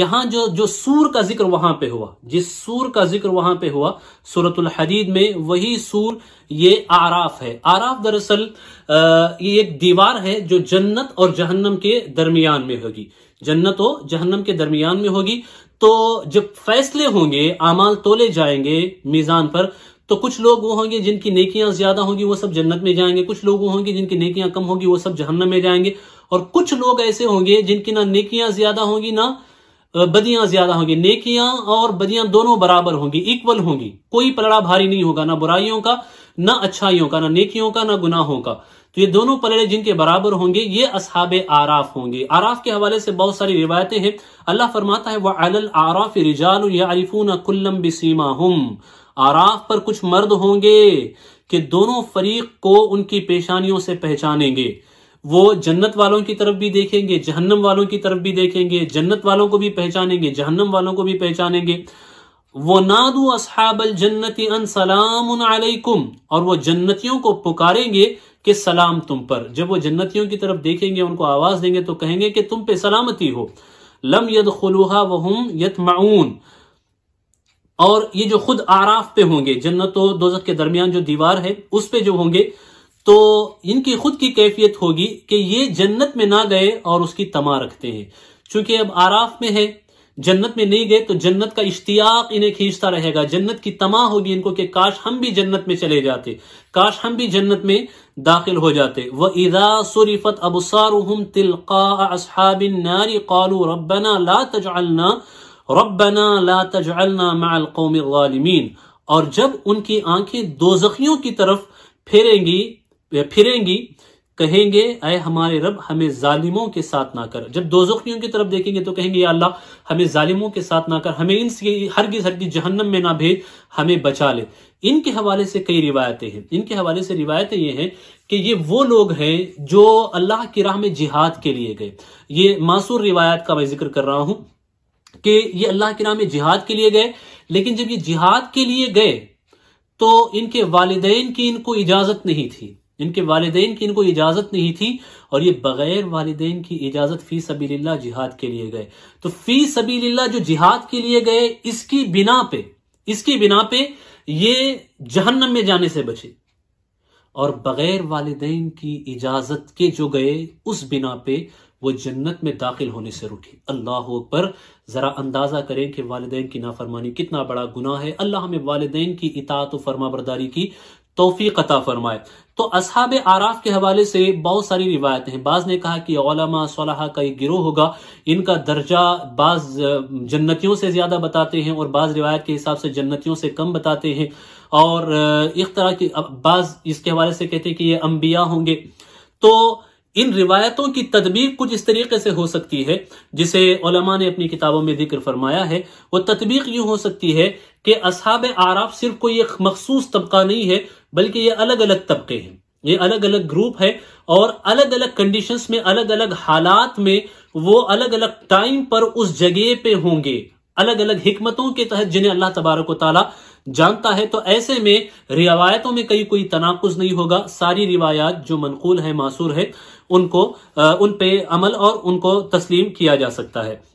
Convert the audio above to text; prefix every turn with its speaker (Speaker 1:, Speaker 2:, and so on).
Speaker 1: यहां जो जो सूर का जिक्र वहां पे हुआ जिस सूर का जिक्र वहां पे हुआ सूरतुल हदीद में वही सूर ये आराफ है आराफ दरअसल ये एक दीवार है जो जन्नत और जहन्नम के दरमियान में होगी जन्नत और जहन्नम के दरमियान में होगी तो जब फैसले होंगे अमाल तोले जाएंगे मीजान पर तो कुछ लोग वो होंगे जिनकी नेकियां ज्यादा होंगी वो सब जन्नत में जाएंगे कुछ लोग वो होंगे जिनकी नेकियां कम होगी वो सब जहन्नम में जाएंगे और कुछ लोग ऐसे होंगे जिनकी ना नेकियां ज्यादा होंगी ना बदियां ज्यादा होंगी नेकियां और बदियां दोनों बराबर होंगी इक्वल होंगी कोई पलड़ा भारी नहीं होगा ना बुराइयों का ना अच्छाइयों का ना नेकियों का ना गुनाहों का तो ये दोनों पलड़े जिनके बराबर होंगे ये असहाब आराफ होंगे आराफ के हवाले से बहुत सारी रिवायतें हैं अल्लाह फरमाता है वह अल आराफ रिजाल यारिफून कुल्लम सीमा हम आराफ पर कुछ मर्द होंगे कि दोनों फरीक को उनकी पेशानियों से पहचानेंगे वो जन्नत वालों की तरफ भी देखेंगे जहन्नम वालों की तरफ भी देखेंगे जन्नत वालों को भी पहचानेंगे जहन्नम वालों को भी पहचानेंगे वो नादू असहाबल जन्नति अन सलाम अलैकुम और वो जन्नतियों को पुकारेंगे कि सलाम तुम पर जब वो जन्नतियों की तरफ देखेंगे उनको आवाज देंगे तो कहेंगे कि तुम पे सलामती हो लम यद खलूहा यत माउन और ये जो खुद आराफ पे होंगे जन्नत और दोजत के दरमियान जो दीवार है उस पे जो होंगे तो इनकी खुद की कैफियत होगी कि ये जन्नत में ना गए और उसकी तमा रखते हैं चूंकि अब आराफ में है जन्नत में नहीं गए तो जन्नत का इश्तियाक इन्हें खींचता रहेगा जन्नत की तमा होगी इनको कि काश हम भी जन्नत में चले जाते काश हम भी जन्नत में दाखिल हो जाते व इदा सुरिफत अबसारुहुम तिलका अस्हाबिन नारी कालू रब्बना ला तजअलना रब्बना ला तजअलना मअल कौमिल और जब उनकी आंखें दोजखियों की तरफ फेरेंगी वे फिरेंगी कहेंगे अय हमारे रब हमें जालिमों के साथ ना कर जब दो जख्मियों की तरफ देखेंगे तो कहेंगे अल्लाह हमें जालिमों के साथ ना कर हमें इनसे हर की हर की जहन्नम में ना भेज हमें बचा ले इनके हवाले से कई रिवायतें हैं इनके हवाले से रिवायतें ये हैं कि ये वो लोग हैं जो अल्लाह की राह में जिहाद के लिए गए ये मासूर रिवायत का मैं जिक्र कर रहा हूं कि ये अल्लाह के राह में जिहाद के लिए गए लेकिन जब ये जिहाद के लिए गए तो इनके वालदेन की इनको इजाजत नहीं थी इनके वालदेन की इनको इजाज़त नहीं थी और ये बगैर वालदेन की इजाज़त फ़ी सबील्ला जिहाद के लिए गए तो फ़ी सबील्ला जो जिहाद के लिए गए इसकी बिना पे इसकी बिना पे ये जहन्नम में जाने से बचे और बगैर वालदेन की इजाज़त के जो गए उस बिना पे वो जन्नत में दाखिल होने से रुके अल्लाह पर ज़रा अंदाज़ा करें कि वालदेन की नाफरमानी कितना बड़ा गुना है अल्लाह हमें वालदेन की इतात फरमाबरदारी की तोफ़ी कता फरमाए तो असहाब आराफ के हवाले से बहुत सारी रिवायतें हैं बाज़ ने कहा कि ओलमा सलाह का एक गिरोह होगा इनका दर्जा बाज़ जन्नतियों से ज़्यादा बताते हैं और बाज़ रिवायत के हिसाब से जन्नतियों से कम बताते हैं और एक तरह की बाज़ इसके हवाले से कहते हैं कि ये अम्बिया होंगे तो इन रिवायतों की तदबीर कुछ इस तरीके से हो सकती है जिसे ओलमा ने अपनी किताबों में जिक्र फरमाया है वो तदबीक यूं हो सकती है कि असहाब आराफ सिर्फ कोई एक मखसूस तबका नहीं है बल्कि ये अलग अलग तबके हैं ये अलग अलग ग्रुप है और अलग अलग कंडीशंस में अलग अलग हालात में वो अलग अलग टाइम पर उस जगह पे होंगे अलग अलग हिकमतों के तहत जिन्हें अल्लाह तबारक ताला जानता है तो ऐसे में रिवायतों में कहीं कोई तनाकुज नहीं होगा सारी रिवायात जो मनकूल है मासूर है उनको उन पे अमल और उनको तस्लीम किया जा सकता है